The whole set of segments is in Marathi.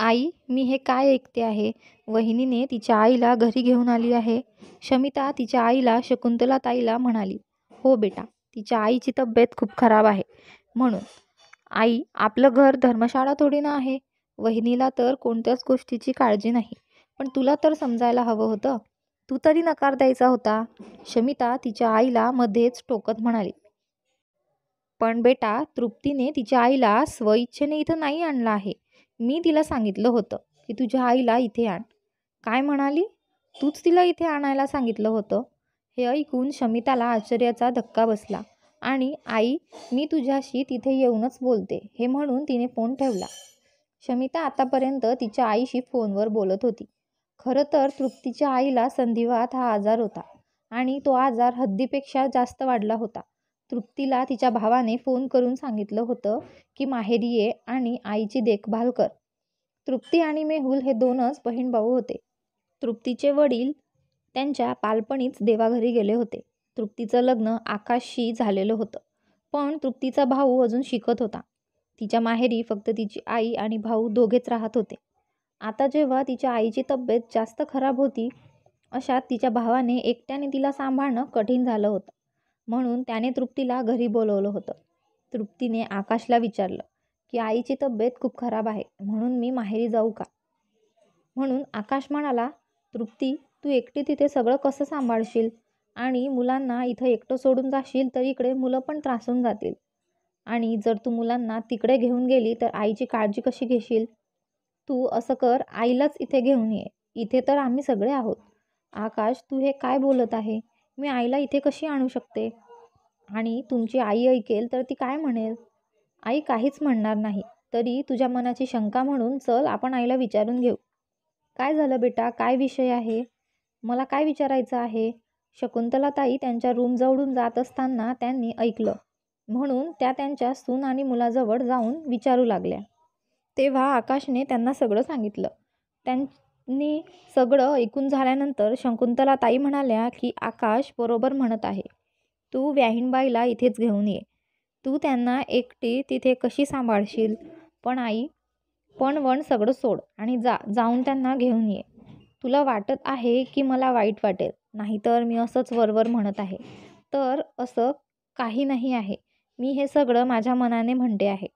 आई मी हे काय ऐकते आहे वहिनीने तिच्या आईला घरी घेऊन आली आहे शमिता तिच्या आईला शकुंतला ताईला म्हणाली हो बेटा तिच्या आईची तब्येत खूप खराब आहे म्हणून आई आपलं घर धर्मशाळा थोडी ना आहे वहिनीला तर कोणत्याच गोष्टीची काळजी नाही पण तुला तर समजायला हवं होतं तू तरी नकार द्यायचा होता शमिता तिच्या आईला मध्येच टोकत म्हणाली पण बेटा तृप्तीने तिच्या आईला स्वइच्छेने इथं नाही आणलं आहे मी तिला सांगितलं होतं की तुझ्या आईला इथे आण काय म्हणाली तूच तिला इथे आणायला सांगितलं होतं हे ऐकून शमिताला आश्चर्याचा धक्का बसला आणि आई मी तुझ्याशी तिथे येऊनच बोलते हे म्हणून तिने फोन ठेवला शमिता आतापर्यंत तिच्या आईशी फोनवर बोलत होती खरं तर तृप्तीच्या आईला संधिवात हा आजार होता आणि तो आजार हद्दीपेक्षा जास्त वाढला होता तृप्तीला तिच्या भावाने फोन करून सांगितलं होतं की माहेरी ये आणि आईची देखभाल कर तृप्ती आणि मेहुल हे दोनच बहीण भाऊ होते तृप्तीचे वडील त्यांच्या पालपणीच देवाघरी गेले होते तृप्तीचं लग्न आकाशशी झालेलं होतं पण तृप्तीचा भाऊ अजून शिकत होता तिच्या माहेरी फक्त तिची आई आणि भाऊ दोघेच राहत होते आता जेव्हा तिच्या आईची तब्येत जास्त खराब होती अशात तिच्या भावाने एकट्याने तिला सांभाळणं कठीण झालं होतं म्हणून त्याने तृप्तीला घरी बोलवलं होतं तृप्तीने आकाशला विचारलं की आईची तब्येत खूप खराब आहे म्हणून मी माहेरी जाऊ का म्हणून आकाश म्हणाला तृप्ती तू एकटी तिथे सगळं कसं सांभाळशील आणि मुलांना इथं एकटं सोडून जाशील तर इकडे मुलं पण त्रासून जातील आणि जर तू मुलांना तिकडे घेऊन गेली तर आईची काळजी कशी घेशील तू असं कर आईलाच इथे घेऊन ये इथे तर आम्ही सगळे आहोत आकाश तू हे काय बोलत आहे मी आईला इथे कशी आणू शकते आणि तुमची आई ऐकेल तर ती काय म्हणेल आई काहीच म्हणणार नाही तरी तुझ्या मनाची शंका म्हणून चल आपण आईला विचारून घेऊ काय झालं बेटा काय विषय आहे मला काय विचारायचं आहे शकुंतला ताई त्यांच्या रूमजवळून जात असताना त्यांनी ऐकलं म्हणून त्या त्यांच्या सून आणि मुलाजवळ जाऊन विचारू लागल्या तेव्हा आकाशने त्यांना सगळं सांगितलं त्यां नी सगळं ऐकून झाल्यानंतर शंकुंतला ताई म्हणाल्या की आकाश बरोबर म्हणत आहे तू व्याहीणबाईला इथेच घेऊन ये तू त्यांना एकटी तिथे कशी सांभाळशील पण आई पण वण सगळं सोड आणि जा जाऊन त्यांना घेऊन ये तुला वाटत आहे की मला वाईट वाटेल नाहीतर मी असंच वरवर म्हणत आहे तर असं काही नाही आहे मी हे सगळं माझ्या मनाने म्हणते आहे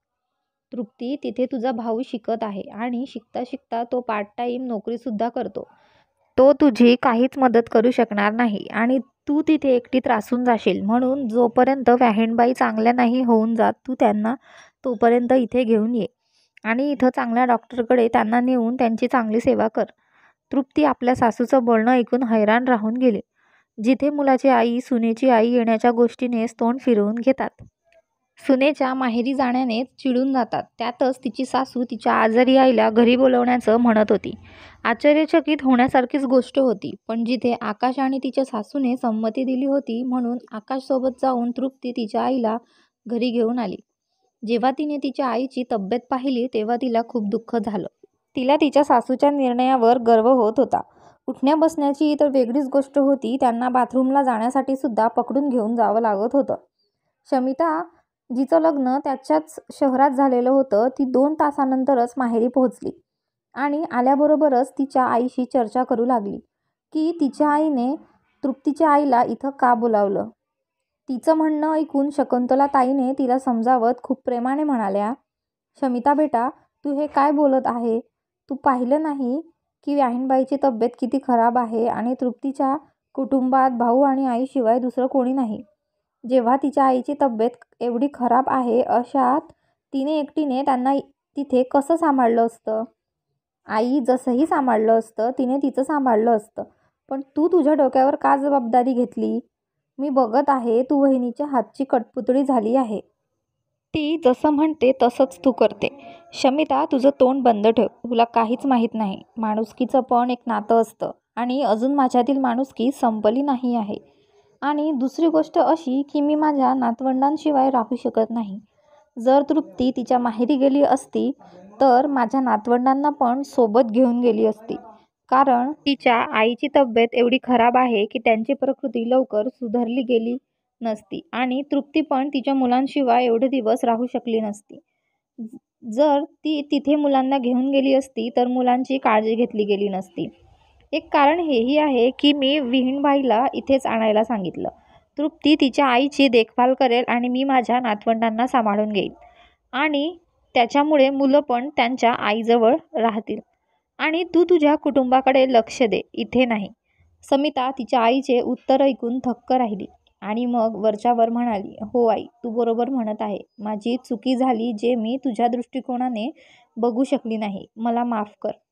तृप्ती तिथे तुझा भाऊ शिकत आहे आणि शिकता शिकता तो पार्ट टाईम नोकरीसुद्धा करतो तो तुझी काहीच मदत करू शकणार नाही आणि तू तिथे एकटी त्रासून जाशील म्हणून जोपर्यंत व्याहीणबाई चांगल्या नाही होऊन जात तू त्यांना तोपर्यंत इथे घेऊन ये आणि इथं चांगल्या डॉक्टरकडे त्यांना नेऊन त्यांची चांगली सेवा कर तृप्ती आपल्या सासूचं बोलणं ऐकून हैराण राहून गेले जिथे मुलाची आई सुनेची आई येण्याच्या गोष्टीने तोंड फिरवून घेतात सुनेच्या माहेरी जाण्याने चिडून जातात त्यातच तिची सासू तिच्या आजारी आईला घरी बोलवण्याचं म्हणत होती आश्चर्यचकित होण्यासारखीच गोष्ट होती पण जिथे आकाश आणि तिच्या सासूने संमती दिली होती म्हणून आकाशसोबत जाऊन तृप्ती तिच्या आईला घरी घेऊन आली जेव्हा तिने तिच्या आईची तब्येत पाहिली तेव्हा तिला खूप दुःख झालं तिला तिच्या सासूच्या निर्णयावर गर्व होत होता उठण्या बसण्याची तर वेगळीच गोष्ट होती त्यांना बाथरूमला जाण्यासाठी सुद्धा पकडून घेऊन जावं लागत होतं शमिता जिचं लग्न त्याच्याच शहरात झालेलं होतं ती दोन तासानंतरच माहेरी पोहोचली आणि आल्याबरोबरच तिच्या आईशी चर्चा करू लागली की तिच्या आईने तृप्तीच्या आईला इथं का बोलावलं तिचं म्हणणं ऐकून शकुंतला ताईने तिला समजावत खूप प्रेमाने म्हणाल्या शमिता बेटा तू हे काय बोलत आहे तू पाहिलं नाही की व्याहीणबाईची तब्येत किती खराब आहे आणि तृप्तीच्या कुटुंबात भाऊ आणि आईशिवाय दुसरं कोणी नाही जेव्हा तिच्या आईची तब्येत एवढी खराब आहे अशात तिने एकटीने त्यांना तिथे कसं सांभाळलं असतं आई जसंही सांभाळलं असतं तिने तिचं सांभाळलं असतं पण तू तुझ्या डोक्यावर का जबाबदारी घेतली मी बघत आहे तू वहिनीच्या हातची कटपुतळी झाली आहे ती जसं म्हणते तसंच तू करते शमिता तुझं तोंड बंद ठेव तुला काहीच माहीत नाही माणुसकीचं पण एक नातं असतं आणि अजून माझ्यातील माणुसकी संपली नाही आहे आणि दुसरी गोष्ट अशी की मी माझ्या नातवंडांशिवाय राहू शकत नाही जर तृप्ती तिच्या माहेरी गेली असती तर माझ्या नातवंडांना पण सोबत घेऊन गेली असती कारण तिच्या आईची तब्येत एवढी खराब आहे की त्यांची प्रकृती लवकर सुधारली गेली नसती आणि तृप्ती पण तिच्या मुलांशिवाय एवढे दिवस राहू शकली नसती जर ती तिथे मुलांना घेऊन गेली असती तर मुलांची काळजी घेतली गेली नसती एक कारण हेही आहे की मी विहीणबाईला इथेच आणायला सांगितलं तृप्ती तिच्या आईची देखभाल करेल आणि मी माझ्या नातवंडांना सांभाळून घेईल आणि त्याच्यामुळे मुलं पण त्यांच्या आईजवळ राहतील आणि तू तुझ्या कुटुंबाकडे लक्ष दे इथे नाही समिता तिच्या आईचे उत्तर ऐकून थक्क राहिली आणि मग वरच्यावर म्हणाली हो आई तू बरोबर म्हणत आहे माझी चुकी झाली जे मी तुझ्या दृष्टिकोनाने बघू शकली नाही मला माफ कर